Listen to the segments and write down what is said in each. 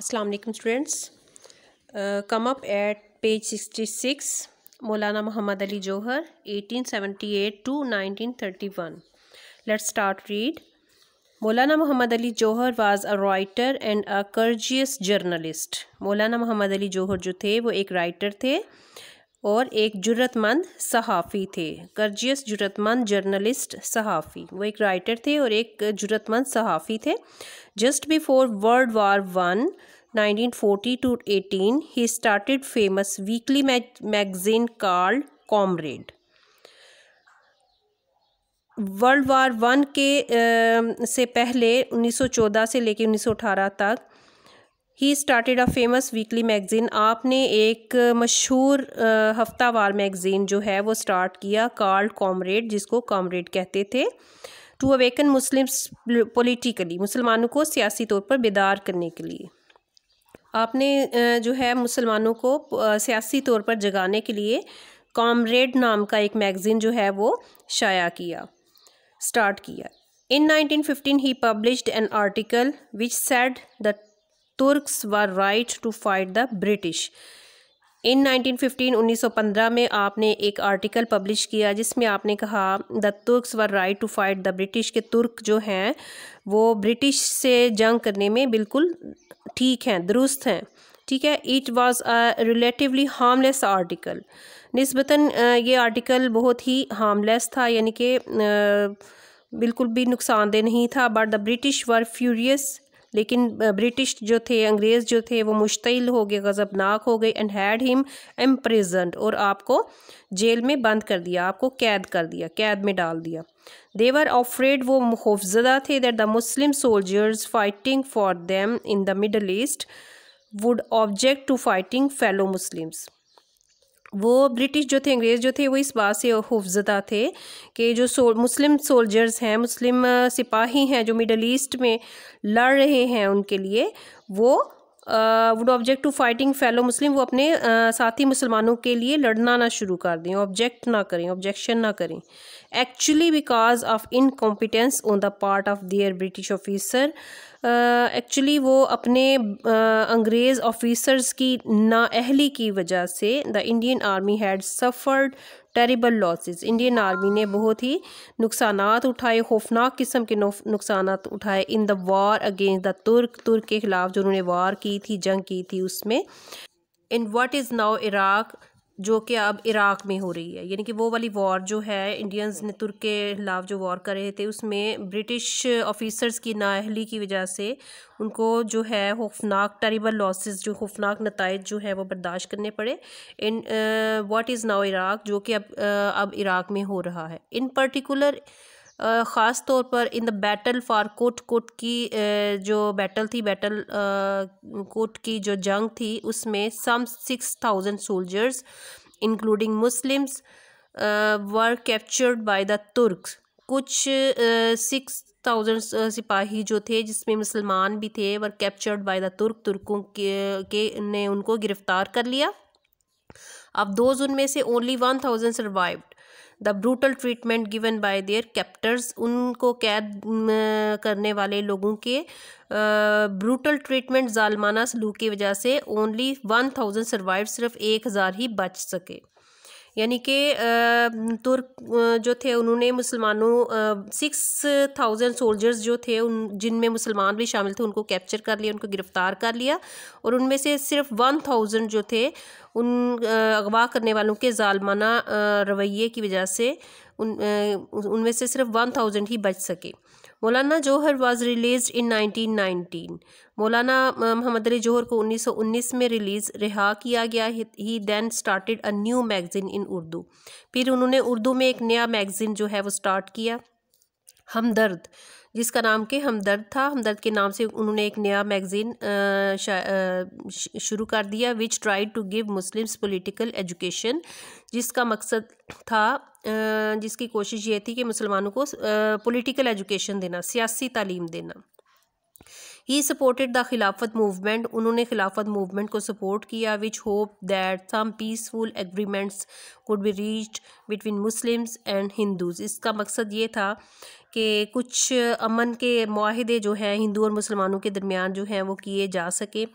Aslam students come up at page sixty six Maulana Mohammad Ali Jauhar eighteen seventy eight to nineteen thirty one let's start read Maulana Mohammad Ali Jauhar was a writer and a courageous journalist Maulana Mohammad Ali जौहर जो थे वो एक writer थे और एक जरूरतमंद सहाफ़ी थे गर्जियस जरूरतमंद जर्नलिस्ट सहाफ़ी वो एक राइटर थे और एक जरूरतमंद सहाफ़ी थे just before world war one 1940 to 18 he started famous weekly magazine कार्ल कॉमरेड वर्ल्ड वार वन के आ, से पहले 1914 से लेकर 1918 तक ही started a famous weekly magazine आपने एक मशहूर हफ्तावार मैगज़ीन जो है वो स्टार्ट किया कार्ल कॉमरेड जिसको कॉमरेड कहते थे टू अवेकन मुस्लिम पोलिटिकली मुसलमानों को सियासी तौर पर बेदार करने के लिए आपने जो है मुसलमानों को सियासी तौर पर जगाने के लिए कॉमरेड नाम का एक मैगज़ीन जो है वो शाया किया स्टार्ट किया nineteen 1915, he published an article which said the Turks were right to fight the British in 1915 1915 में आपने एक आर्टिकल पब्लिश किया जिसमें आपने कहा the Turks were right to fight the British के तुर्क जो हैं वो ब्रिटिश से जंग करने में बिल्कुल ठीक हैं दुरुस्त हैं ठीक है it was a relatively harmless article नस्बता ये आर्टिकल बहुत ही हार्मलेस था यानी कि बिल्कुल भी नुकसानदेह नहीं था but the British were furious लेकिन ब्रिटिश जो थे अंग्रेज़ जो थे वो मुश्तिल हो गए गज़बनाक हो गए एंड हैड हिम एम्प्रेजेंट और आपको जेल में बंद कर दिया आपको कैद कर दिया कैद में डाल दिया देवर ऑफरेड वो खौफजदा थे that the Muslim soldiers fighting for them in the Middle East would object to fighting fellow Muslims वो ब्रिटिश जो थे अंग्रेज़ जो थे वो इस बात से हफ्जदा थे कि जो सो मुस्लिम सोल्जर्स हैं मुस्लिम सिपाही हैं जो मिडल ईस्ट में लड़ रहे हैं उनके लिए वो would object to fighting fellow Muslim वो अपने आ, साथी मुसलमानों के लिए लड़ना ना शुरू कर दें ऑब्जेक्ट ना करें ऑब्जेक्शन ना करें actually because of incompetence on the part of their British officer actually वो अपने अंग्रेज़ ऑफिसर्स की नाअहली की वजह से the Indian army had suffered terrible losses Indian army ने बहुत ही नुकसान उठाए खौफनाक किस्म के नुकसान उठाए in the war against the Turk तुर्क के ख़िलाफ़ जो उन्होंने वार की थी जंग की थी उसमें in what is now Iraq जो कि अब इराक़ में हो रही है यानी कि वो वाली वॉर जो है इंडियंस ने तुर्क के खिलाफ जो वॉर कर रहे थे उसमें ब्रिटिश ऑफिसर्स की नाहली की वजह से उनको जो है खौफनाक टेरिबल लॉसेस जो खौफनाक नतज जो है वो बर्दाश्त करने पड़े in what is now Iraq जो कि अब uh, अब इराक़ में हो रहा है इन पर्टिकुलर ख़ास तौर पर in the battle for Kut Kut की जो बैटल थी बैटल कोट की जो जंग थी उसमें some six thousand soldiers including Muslims were captured by the Turk कुछ सिक्स थाउजेंड सिपाही जो थे जिसमें मुसलमान भी थे वर कैप्चर्ड बाय द तुर्क तुर्कों के, ने उनको गिरफ़्तार कर लिया अब दोज उनमें से only one thousand survive the brutal treatment given by their captors उनको कैद करने वाले लोगों के ब्रूटल ट्रीटमेंट जालमाना सलूक की वजह से ओनली वन थाउजेंड सर्वाइव सिर्फ एक हज़ार ही बच सके यानी कि तुर्क जो थे उन्होंने मुसलमानों सिक्स थाउजेंड सोल्जर्स जो थे उन जिनमें मुसलमान भी शामिल थे उनको कैप्चर कर लिया उनको गिरफ़्तार कर लिया और उनमें से सिर्फ वन थाउजेंड जो थे उन अगवा करने वालों के ालमाना रवैये की वजह से उन उनमें से सिर्फ वन थाउजेंड ही बच सके मौलाना जौहर वाज रिलीज इन 1919 मौलाना मोहम्मद अली जौहर को 1919 में रिलीज़ रिहा किया गया he then started a new magazine in Urdu फिर उन्होंने उर्दू में एक नया मैगज़ीन जो है वो स्टार्ट किया हमदर्द जिसका नाम के हमदर्द था हमदर्द के नाम से उन्होंने एक नया मैगज़ीन शुरू कर दिया which try to give Muslims political education जिसका मकसद था जिसकी कोशिश ये थी कि मुसलमानों को पॉलिटिकल एजुकेशन देना सियासी तालीम देना he supported the Khilafat movement उन्होंने खिलाफत मूवमेंट को सपोर्ट किया which hope that some peaceful agreements could be reached between Muslims and Hindus इसका मकसद ये था कि कुछ अमन के माहदे जो हैं हिंदू और मुसलमानों के दरमियान जो हैं वो किए जा सके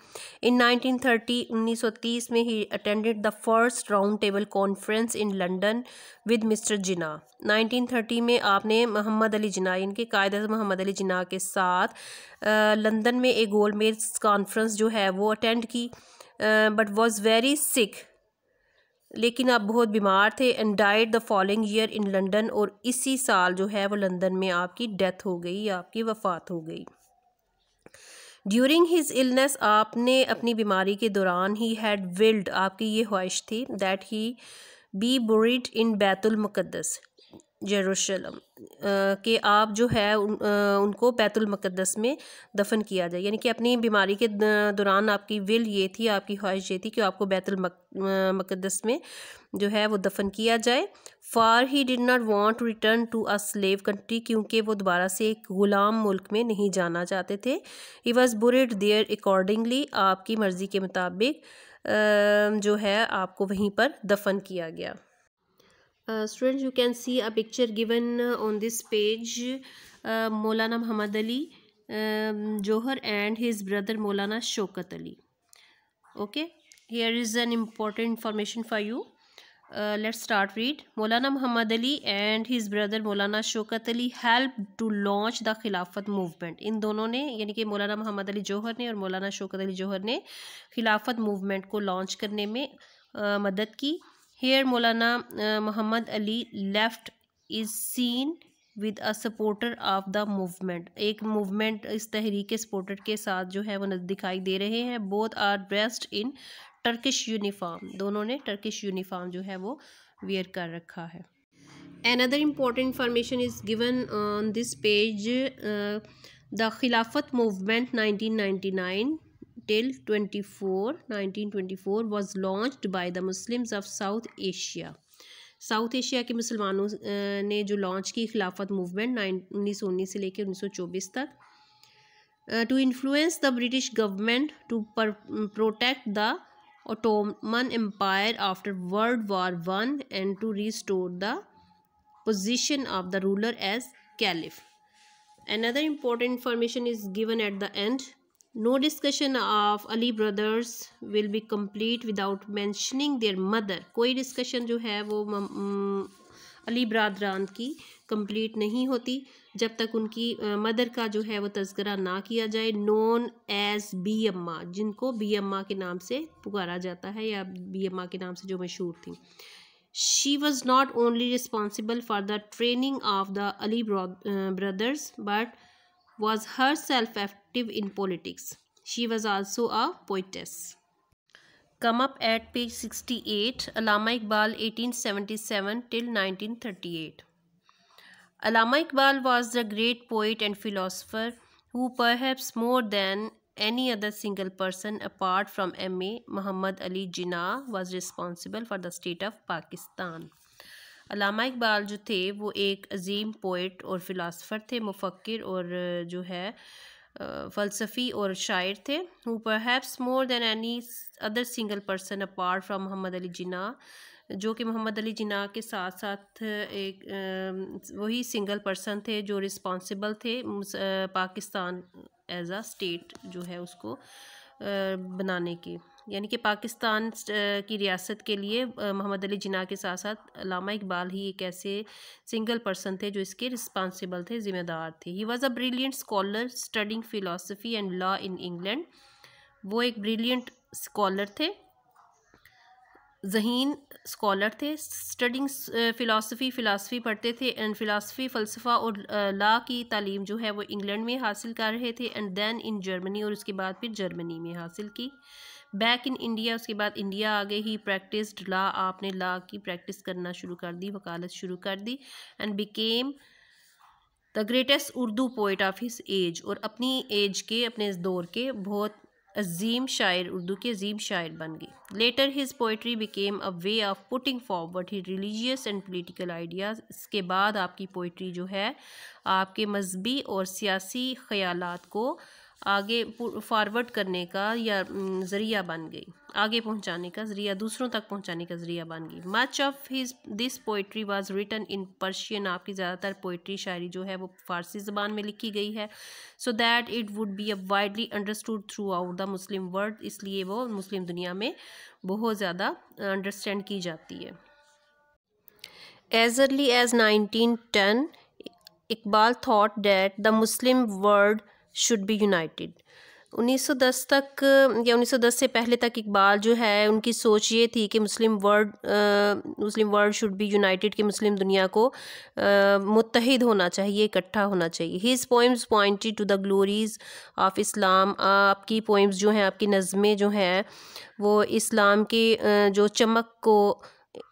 इन 1930 1930 में he attended the first round table conference in London with Mister Jinnah 1930 में आपने मोहम्मद अली जिना इनके कायद मोहम्मद अली जिना के साथ लंदन में एक गोलमेज कॉन्फ्रेंस जो है वो अटेंड की बट वॉज़ वेरी सिख लेकिन आप बहुत बीमार थे and died the following year in London और इसी साल जो है वो लंदन में आपकी डेथ हो गई आपकी वफात हो गई ड्यूरिंग हिज इलनेस आपने अपनी बीमारी के दौरान ही हैड विल्ड आपकी ये ख्वाहिश थी that he be buried in बैतुल मुकद्दस कि आप जो है उन, उनको बैतुलमक़दस में दफन किया जाए यानी कि अपनी बीमारी के दौरान आपकी विल ये थी आपकी ख्वाहिश ये थी कि आपको बैतुलमक़दस में जो है वो दफन किया जाए for he did not want to return to a slave country क्योंकि वो दोबारा से एक ग़ुलाम मुल्क में नहीं जाना चाहते थे he was buried there accordingly आपकी मर्ज़ी के मुताबिक जो है आपको वहीं पर दफन किया गया student you can see a picture given on this page Maulana Mohammad Ali Jauhar and his brother Maulana Shaukat Ali okay here is an important information for you let start read Maulana Mohammad Ali and his brother Maulana Shaukat Ali help to launch the Khilafat movement in दोनों ने यानी कि मौलाना मोहम्मद अली जौहर ने और मौलाना शौकत अली जौहर ने खिलाफत मूवमेंट को लॉन्च करने में uh, मदद की here Maulana Mohammad Ali left is seen with a supporter of the movement एक मूवमेंट इस तहरीक सपोर्टर के साथ जो है वो दिखाई दे रहे हैं both are dressed in Turkish uniform दोनों ने टर्किश यूनिफॉर्म जो है वो वेयर कर रखा है another important information is given on this page the Khilafat movement nineteen till 24 1924 was launched by the Muslims of South Asia South Asia के मुसलमानों ने जो लॉन्च की खिलाफत मूवमेंट उन्नीस सौ उन्नीस से लेकर उन्नीस सौ चौबीस तक to influence the British government to protect the Ottoman Empire after world war one and to restore the position of the ruler as caliph another important information is given at the end No discussion of Ali brothers will be complete without mentioning their mother. कोई discussion जो है वो अली बरदरान की complete नहीं होती जब तक उनकी मदर का जो है वो तस्करा ना किया जाए नोन एज बी अम्मा जिनको बी अम्मा के नाम से पुकारा जाता है या बी अम्मा के नाम से जो मशहूर थी she was not only responsible for the training of the Ali brothers but was herself active in politics. She was also a poetess. Come up at page 68, Allama Iqbal 1877 till 1938. Allama Iqbal was the great poet and philosopher who perhaps more than any other single person apart from M.A. Muhammad Ali Jinnah was responsible for the state of Pakistan. Allama Iqbal जो थे वो एक अजीम poet और philosopher थे मुफक्र और जो है फ़लसफ़ी और शायर थे who perhaps more than any other single person apart from Mohammad Ali Jinnah जो कि मोहम्मद अली जिना के साथ साथ एक वही सिंगल पर्सन थे जो रिस्पॉन्सिबल थे पाकिस्तान एज आ स्टेट जो है उसको बनाने के यानी कि पाकिस्तान की रियासत के लिए मोहम्मद अली जिना के साथ साथ लामा इकबाल ही एक ऐसे सिंगल पर्सन थे जो इसके रिस्पांसिबल थे ज़िम्मेदार थे he was a brilliant scholar studying philosophy and law in England वो एक ब्रिलियंट स्कॉलर थे जहीन स्कॉलर थे स्टडिंग फ़िलासफ़ी फ़िलासफ़ी पढ़ते थे एंड फ़िलासफ़ी फ़लसफ़ा और ला की तालीम जो है वो इंग्लैंड में हासिल कर रहे थे एंड दैन इन जर्मनी और उसके बाद फिर जर्मनी में हासिल की बैक इन इंडिया उसके बाद इंडिया आ गए ही प्रैक्टिस ला आपने ला की प्रैक्टिस करना शुरू कर दी वकालत शुरू कर दी and became the greatest Urdu poet of his age और अपनी एज के अपने इस दौर के बहुत अजीम शायर उर्दू के अजीम शायर बन गए later his poetry became a way of putting forward he religious and political ideas इसके बाद आपकी पोइट्री जो है आपके मजहबी और सियासी ख्याल को आगे फॉरवर्ड करने का या ज़रिया बन गई आगे पहुंचाने का ज़रिया दूसरों तक पहुंचाने का ज़रिया बन गई much of his this poetry was written in Persian आपकी ज़्यादातर पोइट्री शायरी जो है वो फ़ारसी ज़बान में लिखी गई है so that it would be a widely understood throughout the Muslim world इसलिए वो मुस्लिम दुनिया में बहुत ज़्यादा अंडरस्टैंड की जाती है as early as nineteen ten Iqbal thought that the Muslim world should be united 1910 तक या 1910 से पहले तक इकबाल जो है उनकी सोच ये थी कि Muslim world Muslim world should be united कि मुस्लिम दुनिया को मुतहद होना चाहिए इकट्ठा होना चाहिए his poems pointed to the glories of Islam आपकी पोइम्स जो हैं आपकी नज़में जो हैं वो इस्लाम के जो चमक को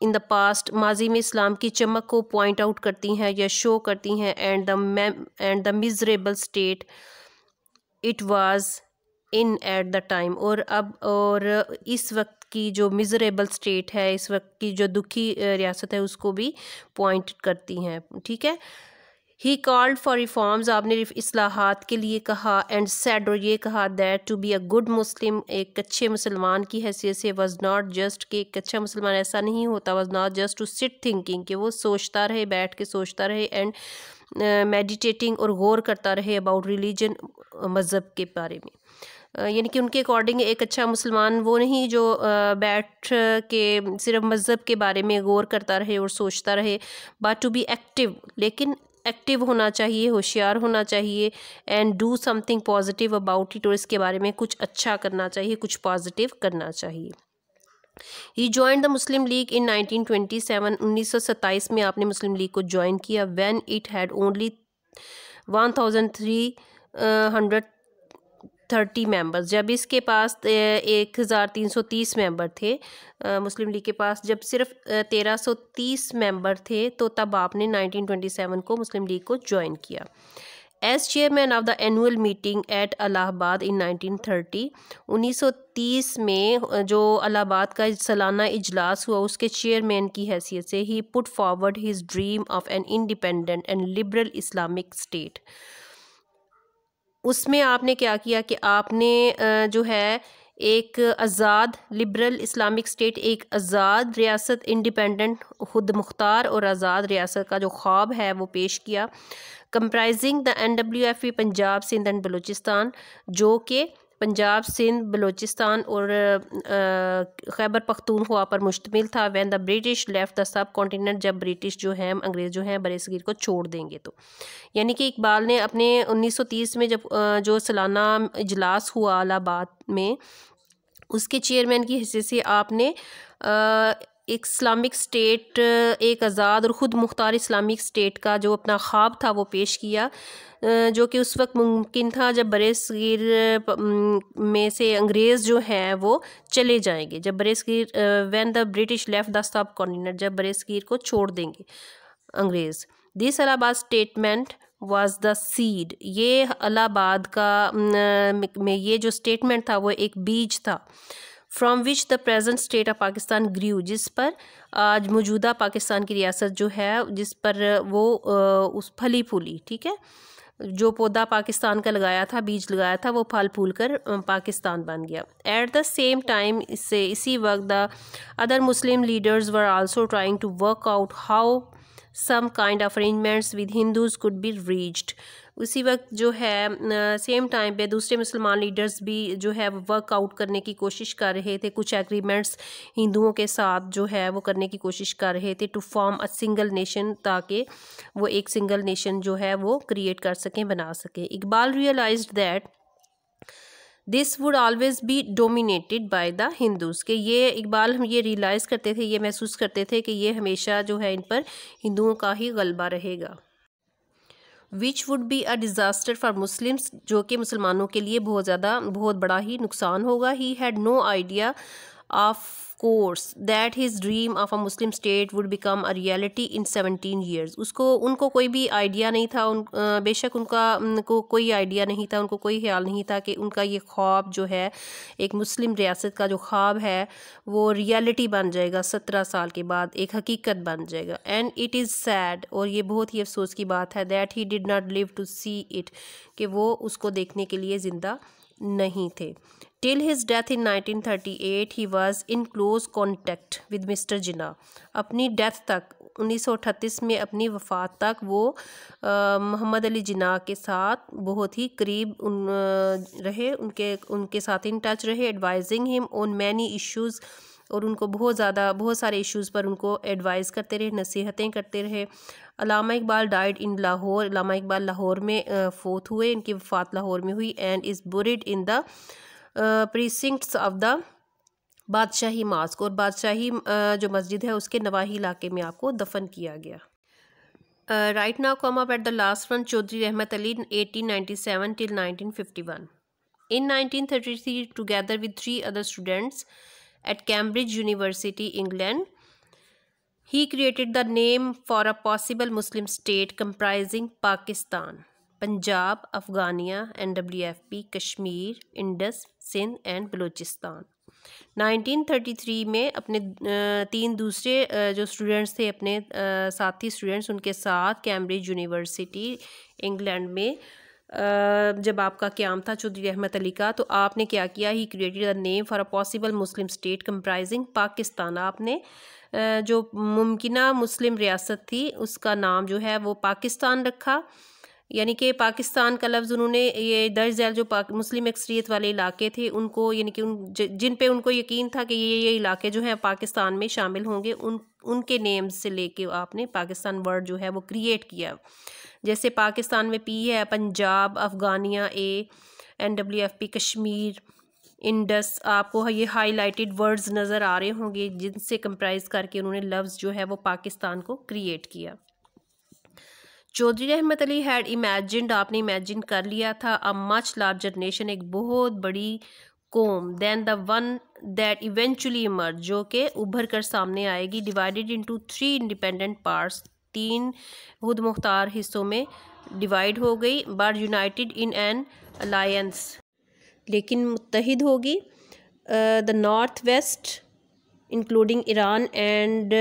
इन द पास्ट माजी में इस्लाम की चमक को पॉइंट आउट करती हैं या शो करती हैं and the end the miserable state it was in at the time और अब और इस वक्त की जो मिजरेबल स्टेट है इस वक्त की जो दुखी रियासत है उसको भी पॉइंट करती हैं ठीक है ही कॉल्ड फॉर रिफॉर्म्स आपने असलाहत के लिए कहा एंड सैड और ये कहा that to be a good Muslim एक अच्छे मुसलमान की हैसियत से वॉज नॉट जस्ट कि एक अच्छा मुसलमान ऐसा नहीं होता was not just to sit thinking कि वो सोचता रहे बैठ के सोचता रहे एंड मेडिटेटिंग और गौर करता रहे अबाउट रिलीजन मज़हब के बारे में यानी कि उनके अकॉर्डिंग एक अच्छा मुसलमान वो नहीं जो बैठ के सिर्फ मज़हब के बारे में गौर करता रहे और सोचता रहे बट टू बी एक्टिव लेकिन एक्टिव होना चाहिए होशियार होना चाहिए and do something positive about it और इसके बारे में कुछ अच्छा करना चाहिए कुछ पॉजिटिव करना चाहिए he join the Muslim League in 1927 सत्ताईस में आपने मुस्लिम लीग को ज्वाइन किया when it had only 1330 members जब इसके पास एक हज़ार तीन सौ तीस मेंबर थे मुस्लिम लीग के पास जब सिर्फ तेरह सौ तीस मेंबर थे तो तब आपने 1927 को मुस्लिम लीग को ज्वाइन किया as chairman of the annual meeting at Allahabad in 1930 1930 में जो अलाहाबाद का सालाना इजलास हुआ उसके चेयरमैन की हैसियत से he put forward his dream of an independent and liberal Islamic state उसमें आपने क्या किया कि आपने जो है एक आज़ाद लिबरल इस्लामिक स्टेट एक आज़ाद रियासत इंडिपेंडेंट खुद मुख्तार और आज़ाद रियासत का जो ख्वाब है वो पेश किया comprising the N W F P Punjab Sindh and Baluchistan जो कि पंजाब सिंध बलोचिस्तान और खैबर पख्तूनख्वा पर मुश्तमिल था when the British left the सब कॉन्टीनेंट जब ब्रिटिश जो है अंग्रेज़ जो हैं बर सगीर को छोड़ देंगे तो यानी कि इकबाल ने अपने 1930 में जब जो सालाना इजलास हुआ अलाहाबाद में उसके चेयरमैन की हिस्से से आपने इस्लामिक स्टेट एक आज़ाद और ख़ुद मुख्तार इस्लामिक स्टेट का जो अपना ख्वाब था वो पेश किया जो कि उस वक्त मुमकिन था जब बर में से अंग्रेज़ जो हैं वो चले जाएंगे जब बरेसगिर when when the British left the सब कॉन्टीनेंट जब बर को छोड़ देंगे अंग्रेज़ this Allahabad statement was the seed ये अलाहाबाद का में ये जो स्टेटमेंट था वो एक बीज था from which the present state of Pakistan grew जिस पर आज मौजूदा पाकिस्तान की रियासत जो है जिस पर वो उस फली फूली ठीक है जो पौधा पाकिस्तान का लगाया था बीज लगाया था वो फल फूल कर पाकिस्तान बन गया एट द सेम टाइम इससे इसी वक्त the other Muslim leaders were also trying to work out how some kind of arrangements with Hindus could be reached उसी वक्त जो है सेम टाइम पे दूसरे मुसलमान लीडर्स भी जो है वर्कआउट करने की कोशिश कर रहे थे कुछ एग्रीमेंट्स हिंदुओं के साथ जो है वो करने की कोशिश कर रहे थे to form a single nation ताकि वो एक सिंगल नेशन जो है वो क्रिएट कर सकें बना सकें Iqbal realise that this would always be dominated by the Hindus के ये इकबाल हम ये रियलाइज़ करते थे ये महसूस करते थे कि ये हमेशा जो है इन पर हिंदुओं का ही गलबा रहेगा which would be a disaster for Muslims जो कि मुसलमानों के लिए बहुत ज़्यादा बहुत बड़ा ही नुकसान होगा he had no idea of course that his dream of a Muslim state would become a reality in seventeen years उसको उनको कोई भी आइडिया नहीं था उन बेशक उनका उनको कोई आइडिया नहीं था उनको कोई ख्याल नहीं था कि उनका ये ख्वाब जो है एक मुस्लिम रियासत का जो ख्वाब है वो रियलिटी बन जाएगा सत्रह साल के बाद एक हकीकत बन जाएगा एंड इट इज़ सैड और ये बहुत ही अफसोस की बात है that he did not live to see it कि वो उसको देखने के लिए ज़िंदा नहीं थे Till his death in 1938, he was in close contact with Mr. Jinnah. अपनी डेथ तक 1938 में अपनी वफात तक वो मोहम्मद अली जिना के साथ बहुत ही करीब उन रहे उनके उनके साथ इन टच रहे advising him on many issues और उनको बहुत ज़्यादा बहुत सारे इश्यूज़ पर उनको एडवाइस करते रहे नसीहतें करते रहे अलामा इकबाल डाइड इन लाहौर अलामा इकबाल लाहौर में फोत हुए इनकी वफात लाहौर में हुई and is buried in the precincts of the Badshahi mosque और बादशाही जो मस्जिद है उसके नवाही इलाके में आपको दफन किया गया right now come up at the last one Chaudhry Rahmat Ali eighteen ninety seven till nineteen fifty one in nineteen together with three other students at Cambridge University England he created the name for a possible Muslim state comprising Pakistan Punjab Afghania N W F P Kashmir Indus Sindh and Balochistan 1933 में अपने तीन दूसरे जो students थे अपने साथी students उनके साथ कैम्ब्रिज यूनिवर्सिटी इंग्लैंड में जब आपका क्याम था चौधरी अहमद अली का तो आपने क्या किया he created the name for a possible Muslim state comprising Pakistan आपने जो मुमकिन मुस्लिम रियासत थी उसका नाम जो है वो पाकिस्तान रखा यानी कि पाकिस्तान का लफ्ज़ उन्होंने ये दर्ज झैल जो मुस्लिम अक्सरीत वाले इलाके थे उनको यानी कि उन जिन पे उनको यकीन था कि ये ये इलाके जो हैं पाकिस्तान में शामिल होंगे उन उनके नेम्स से लेके आपने पाकिस्तान वर्ड जो है वो क्रिएट किया जैसे पाकिस्तान में पी है Punjab Afghania A N W F P Kashmir Indus आपको ये हाईलाइटेड वर्ड्स नज़र आ रहे होंगे जिनसे कंप्राइज करके उन्होंने लफ्ज़ जो है वो पाकिस्तान को क्रिएट किया चौधरी रहमत अली हैड इमेजिनड आपने इमेजिन कर लिया था अ मच लार्जर नेशन एक बहुत बड़ी कौम than the one that eventually emerge जो कि उभर कर सामने आएगी divided into three independent parts तीन खुद मुख्तार हिस्सों में डिवाइड हो गई बार यूनाइटेड इन एन अलायंस लेकिन मुतहद होगी the north west including Iran and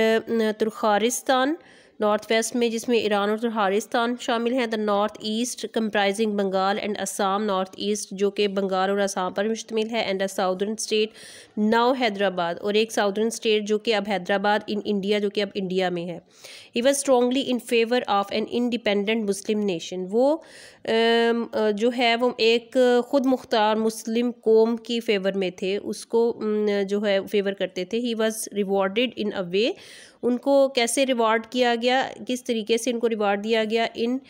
तुर्खारिस्तान नॉर्थ वेस्ट में जिसमें ईरान और तुर्हारिस्तान शामिल हैं the north east comprising Bengal and Assam north east जो कि बंगाल और असम पर मुश्तमिल है and a southern state now Hyderabad और एक साउदर्न स्टेट जो कि अब हैदराबाद इन इंडिया जो कि अब इंडिया में है he was strongly in favour of an independent Muslim nation वो जो है वो एक ख़ुद मुख्तार मुस्लिम कौम की फेवर में थे उसको जो है फेवर करते थे ही वॉज़ रिवॉर्डेड इन अ वे उनको कैसे रिवॉर्ड किया गया किस तरीके से इनको रिवॉर्ड दिया गया इन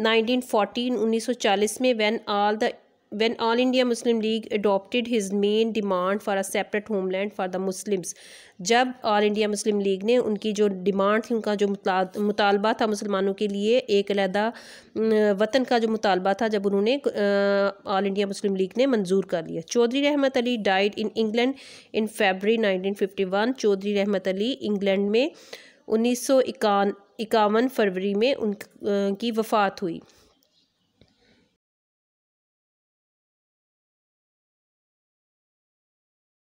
1914 1940 में when all the when all india muslim league adopted his main demand for a separate homeland for the muslims जब ऑल इंडिया मुस्लिम लीग ने उनकी जो डिमांड थी उनका जो मुतालबा था मुसलमानों के लिए एक अलहदा वतन का जो मुतालबा था जब उन्होंने ऑल इंडिया मुस्लिम लीग ने मंजूर कर लिया Chaudhry Rahmat Ali died in England in February 1951 Chaudhry Rahmat Ali England में उन्नीस सौ इक्यावन फरवरी में उन की वफ़ात हुई